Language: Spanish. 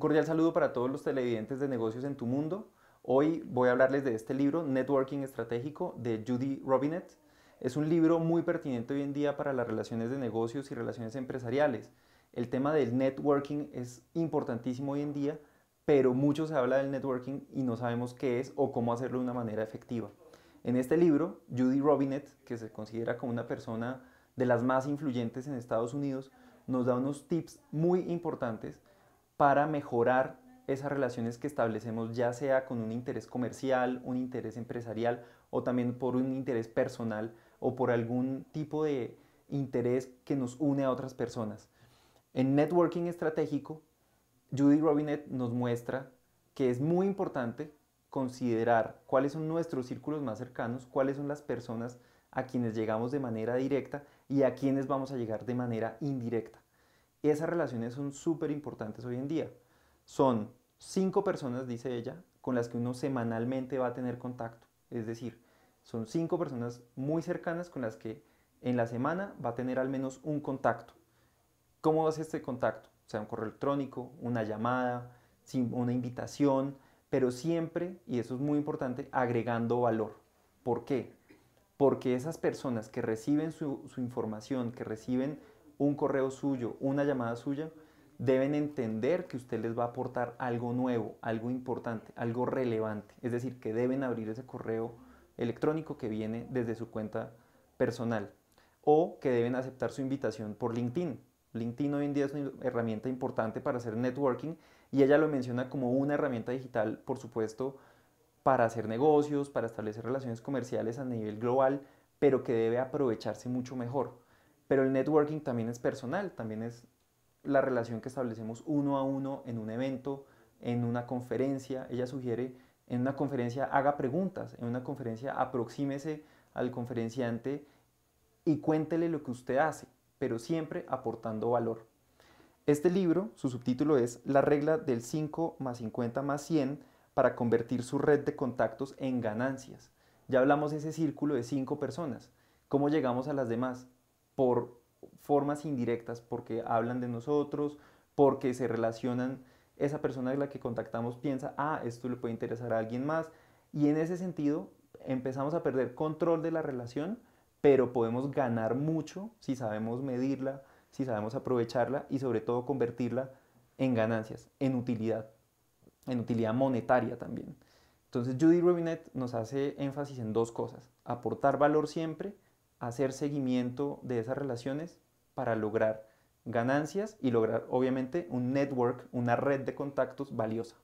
cordial saludo para todos los televidentes de Negocios en tu Mundo. Hoy voy a hablarles de este libro, Networking Estratégico, de Judy Robinett. Es un libro muy pertinente hoy en día para las relaciones de negocios y relaciones empresariales. El tema del networking es importantísimo hoy en día, pero mucho se habla del networking y no sabemos qué es o cómo hacerlo de una manera efectiva. En este libro, Judy Robinett, que se considera como una persona de las más influyentes en Estados Unidos, nos da unos tips muy importantes para mejorar esas relaciones que establecemos, ya sea con un interés comercial, un interés empresarial o también por un interés personal o por algún tipo de interés que nos une a otras personas. En networking estratégico, Judy Robinet nos muestra que es muy importante considerar cuáles son nuestros círculos más cercanos, cuáles son las personas a quienes llegamos de manera directa y a quienes vamos a llegar de manera indirecta. Esas relaciones son súper importantes hoy en día. Son cinco personas, dice ella, con las que uno semanalmente va a tener contacto. Es decir, son cinco personas muy cercanas con las que en la semana va a tener al menos un contacto. ¿Cómo hace este contacto? O sea, un correo electrónico, una llamada, una invitación, pero siempre, y eso es muy importante, agregando valor. ¿Por qué? Porque esas personas que reciben su información, que reciben un correo suyo, una llamada suya, deben entender que usted les va a aportar algo nuevo, algo importante, algo relevante. Es decir, que deben abrir ese correo electrónico que viene desde su cuenta personal o que deben aceptar su invitación por LinkedIn. LinkedIn hoy en día es una herramienta importante para hacer networking y ella lo menciona como una herramienta digital, por supuesto, para hacer negocios, para establecer relaciones comerciales a nivel global, pero que debe aprovecharse mucho mejor. Pero el networking también es personal, también es la relación que establecemos uno a uno en un evento, en una conferencia. Ella sugiere, en una conferencia haga preguntas, en una conferencia aproxímese al conferenciante y cuéntele lo que usted hace, pero siempre aportando valor. Este libro, su subtítulo es La regla del 5 más 50 más 100 para convertir su red de contactos en ganancias. Ya hablamos de ese círculo de 5 personas. ¿Cómo llegamos a las demás? por formas indirectas, porque hablan de nosotros, porque se relacionan, esa persona a la que contactamos piensa, ah, esto le puede interesar a alguien más, y en ese sentido empezamos a perder control de la relación, pero podemos ganar mucho si sabemos medirla, si sabemos aprovecharla y sobre todo convertirla en ganancias, en utilidad, en utilidad monetaria también. Entonces Judy Robinette nos hace énfasis en dos cosas, aportar valor siempre, hacer seguimiento de esas relaciones para lograr ganancias y lograr obviamente un network, una red de contactos valiosa.